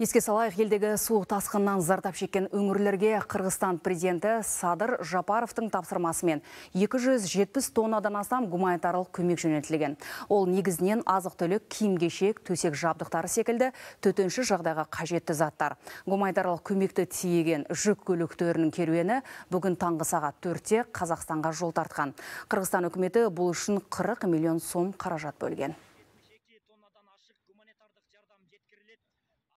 Еске салайық елдегі суық тасқыннан зардап шеккен өңірлерге Қырғызстан президенті Садыр Жапаровтың тапсырмасымен 270 тоннадан астам гуманитарлық көмек жөнелтілген. Ол негізінен азық түлік, киім кешек, төсек жабдықтары секілді төтенше жағдайға қажетті заттар. Гуманитарлық көмекті тиеген жүк көліктерінің керуені бүгін таңғы сағат 4 Қазақстанға жол тартқан. Қырғызстан үкіметі бұл үшін 40 миллион сом қаражат бөлген.